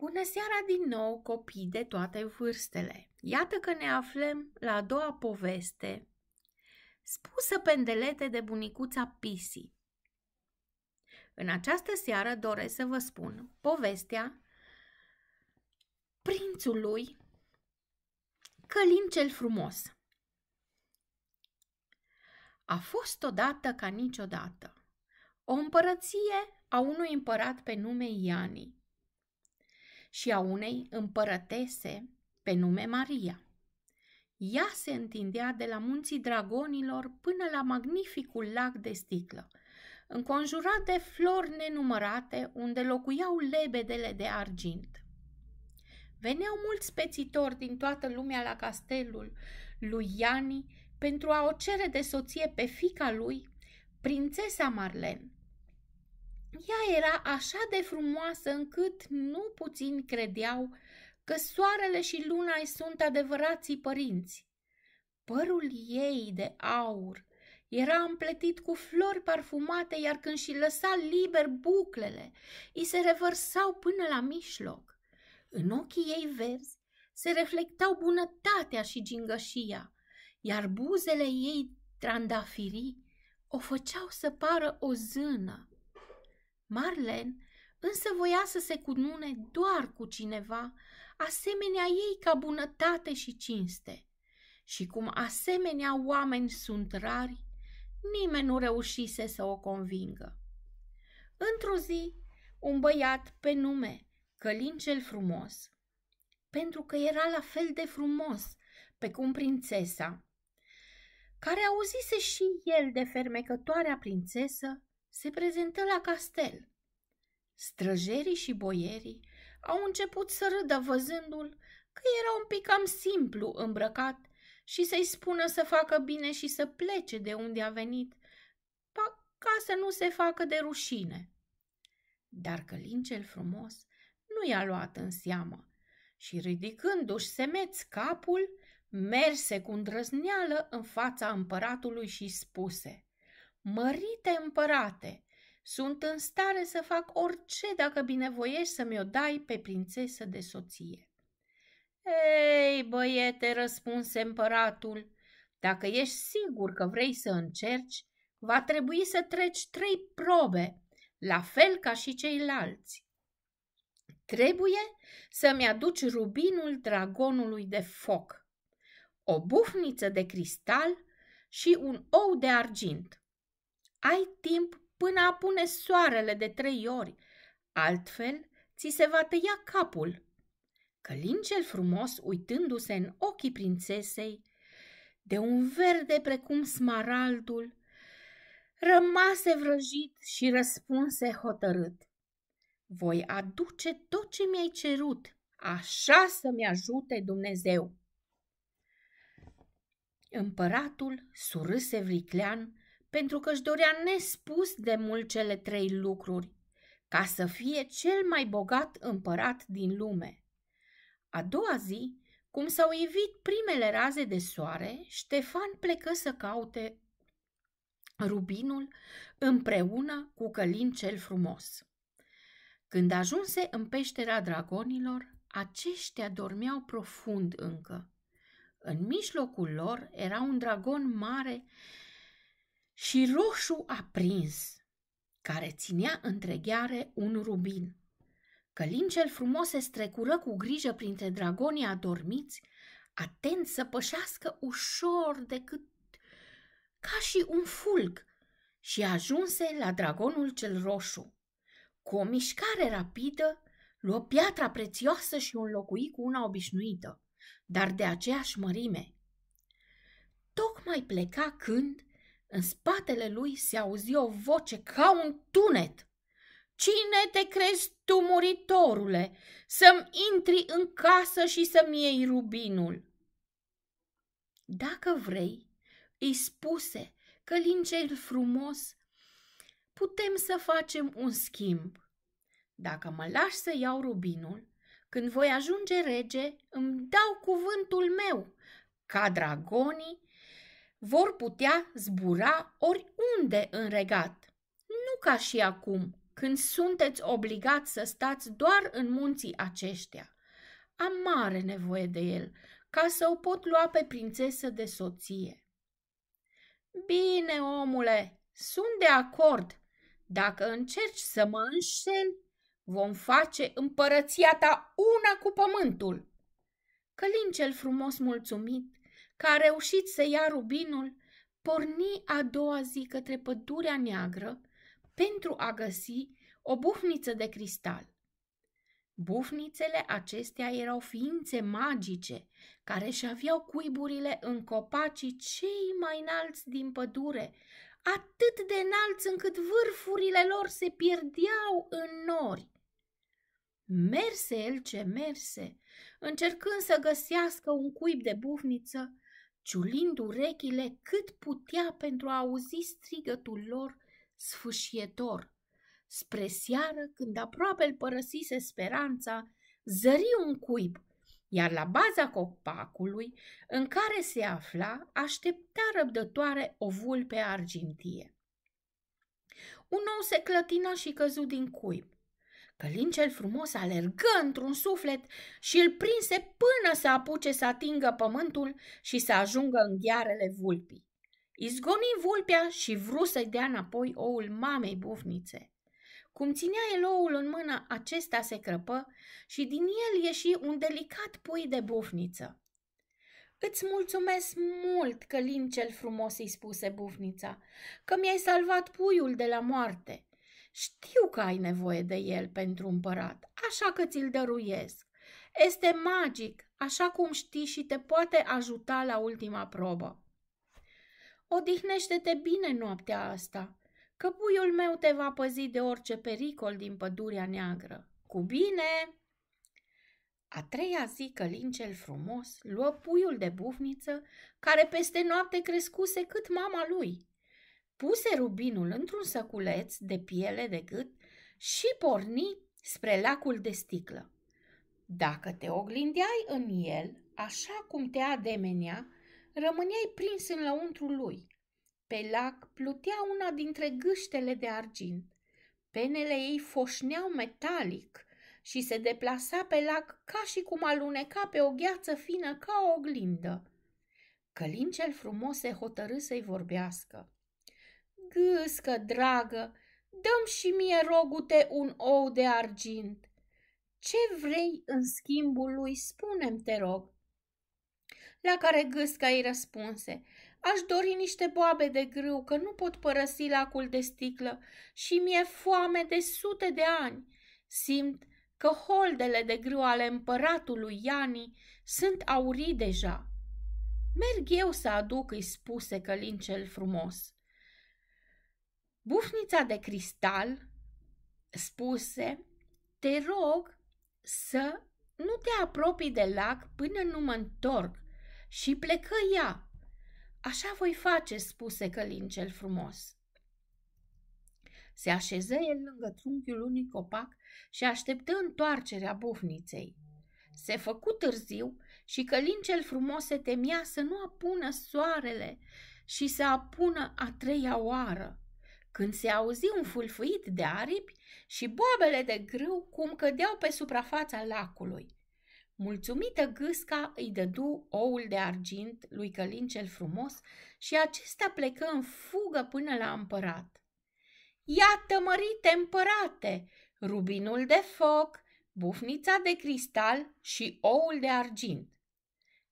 Bună seara din nou, copii de toate vârstele! Iată că ne aflăm la a doua poveste, spusă pendelete de bunicuța Pisi. În această seară doresc să vă spun povestea prințului Călin cel frumos. A fost odată ca niciodată o împărăție a unui împărat pe nume Iani și a unei împărătese pe nume Maria. Ea se întindea de la munții dragonilor până la magnificul lac de sticlă, înconjurat de flori nenumărate unde locuiau lebedele de argint. Veneau mulți pețitori din toată lumea la castelul lui Iani pentru a o cere de soție pe fica lui, prințesa Marlen, ea era așa de frumoasă încât nu puțin credeau că soarele și luna îi sunt adevărații părinți. Părul ei de aur era împletit cu flori parfumate, iar când și lăsa liber buclele, îi se revărsau până la mijloc. În ochii ei verzi se reflectau bunătatea și gingășia, iar buzele ei trandafirii o făceau să pară o zână. Marlen însă voia să se cunune doar cu cineva, asemenea ei ca bunătate și cinste. Și cum asemenea oameni sunt rari, nimeni nu reușise să o convingă. Într-o zi, un băiat pe nume Călin cel Frumos, pentru că era la fel de frumos pe cum prințesa, care auzise și el de fermecătoarea prințesă, se prezentă la castel. Străjerii și boierii au început să râdă văzându-l că era un pic cam simplu îmbrăcat și să-i spună să facă bine și să plece de unde a venit, ca să nu se facă de rușine. Dar Călin cel frumos nu i-a luat în seamă și ridicându-și semeț capul, merse cu îndrăzneală în fața împăratului și spuse – Mărite împărate, sunt în stare să fac orice dacă binevoiești să mi-o dai pe prințesă de soție. Ei, băiete, răspunse împăratul, dacă ești sigur că vrei să încerci, va trebui să treci trei probe, la fel ca și ceilalți. Trebuie să-mi aduci rubinul dragonului de foc, o bufniță de cristal și un ou de argint. Ai timp până apune soarele de trei ori, altfel ți se va tăia capul. Călin cel frumos, uitându-se în ochii prințesei, de un verde precum smaraldul, rămase vrăjit și răspunse hotărât. Voi aduce tot ce mi-ai cerut, așa să-mi ajute Dumnezeu. Împăratul surâse vriclean pentru că își dorea nespus de mult cele trei lucruri, ca să fie cel mai bogat împărat din lume. A doua zi, cum s-au ivit primele raze de soare, Ștefan plecă să caute rubinul împreună cu Călin cel frumos. Când ajunse în peștera dragonilor, aceștia dormeau profund încă. În mijlocul lor era un dragon mare și roșu aprins, care ținea între gheare un rubin. Călin cel frumos se strecură cu grijă printre dragonii adormiți, atent să pășească ușor decât ca și un fulg și ajunse la dragonul cel roșu. Cu o mișcare rapidă, luă piatra prețioasă și o înlocui cu una obișnuită, dar de aceeași mărime. Tocmai pleca când în spatele lui se auzi o voce ca un tunet. Cine te crezi tu, muritorule, să-mi intri în casă și să-mi iei rubinul? Dacă vrei, îi spuse că cel frumos, putem să facem un schimb. Dacă mă lași să iau rubinul, când voi ajunge rege, îmi dau cuvântul meu, ca dragonii vor putea zbura oriunde în regat. Nu ca și acum, când sunteți obligați să stați doar în munții aceștia. Am mare nevoie de el, ca să o pot lua pe prințesă de soție. Bine, omule, sunt de acord. Dacă încerci să mă înșeli, vom face împărăția ta una cu pământul. Călin cel frumos mulțumit că a reușit să ia rubinul, porni a doua zi către pădurea neagră pentru a găsi o bufniță de cristal. Bufnițele acestea erau ființe magice, care își aveau cuiburile în copacii cei mai înalți din pădure, atât de înalți încât vârfurile lor se pierdeau în nori. Merse el ce merse, încercând să găsească un cuib de bufniță, ciulind urechile cât putea pentru a auzi strigătul lor sfâșietor. Spre seară, când aproape îl părăsise speranța, zări un cuib, iar la baza copacului în care se afla, aștepta răbdătoare o vulpe argintie. Un nou se clătina și căzu din cuib. Călin cel frumos alergă într-un suflet și îl prinse până să apuce să atingă pământul și să ajungă în ghearele vulpii. Izgoni vulpea și vru să-i dea înapoi oul mamei bufnițe. Cum ținea el oul în mână, acesta se crăpă și din el ieși un delicat pui de bufniță. Îți mulțumesc mult, Călin cel frumos, îi spuse bufnița, că mi-ai salvat puiul de la moarte. Știu că ai nevoie de el pentru împărat, așa că ți-l dăruiesc. Este magic, așa cum știi și te poate ajuta la ultima probă. Odihnește-te bine noaptea asta, că puiul meu te va păzi de orice pericol din pădurea neagră. Cu bine! A treia zi călin cel frumos luă puiul de bufniță, care peste noapte crescuse cât mama lui puse rubinul într-un săculeț de piele de gât și porni spre lacul de sticlă. Dacă te oglindeai în el, așa cum te ademenea, rămâneai prins în lăuntru lui. Pe lac plutea una dintre gâștele de argint. Penele ei foșneau metalic și se deplasa pe lac ca și cum aluneca pe o gheață fină ca o oglindă. Călin cel frumos se hotărâ să-i vorbească. Gâscă, dragă, dăm și mie rogute un ou de argint. Ce vrei în schimbul lui, spunem te rog. La care gâsca îi răspunse, aș dori niște boabe de grâu, că nu pot părăsi lacul de sticlă și mi-e foame de sute de ani. Simt că holdele de grâu ale împăratului Iani sunt aurii deja. Merg eu să aduc, îi spuse călin cel frumos. Bufnița de cristal spuse, te rog să nu te apropii de lac până nu mă întorc și plecă ea. Așa voi face, spuse Călin cel frumos. Se așeză el lângă trunchiul unui copac și așteptă întoarcerea bufniței. Se făcu târziu și Călin cel frumos se temea să nu apună soarele și să apună a treia oară când se auzi un fulfuit de aripi și boabele de grâu cum cădeau pe suprafața lacului. Mulțumită gâsca îi dădu oul de argint lui Călin cel frumos și acesta plecă în fugă până la împărat. Iată, mărite împărate, rubinul de foc, bufnița de cristal și oul de argint.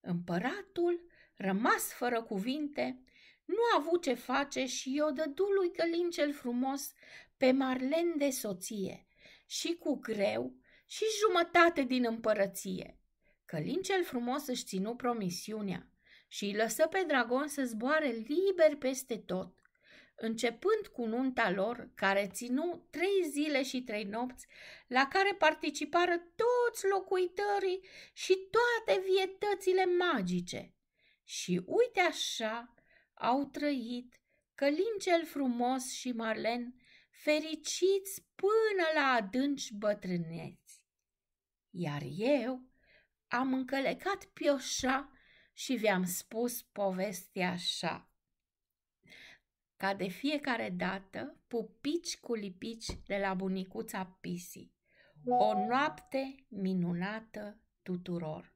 Împăratul, rămas fără cuvinte, nu a avut ce face și i-o dădu lui Călin cel frumos pe Marlen de soție și cu greu și jumătate din împărăție. Călin cel frumos își ținu promisiunea și îi lăsă pe dragon să zboare liber peste tot, începând cu nunta lor, care ținu trei zile și trei nopți, la care participară toți locuitorii și toate vietățile magice. Și uite așa, au trăit Călin cel frumos și Marlen, fericiți până la adânci bătrâneți. Iar eu am încălecat pioșa și vi-am spus povestea așa. Ca de fiecare dată, pupici cu lipici de la bunicuța Pisi. O noapte minunată tuturor!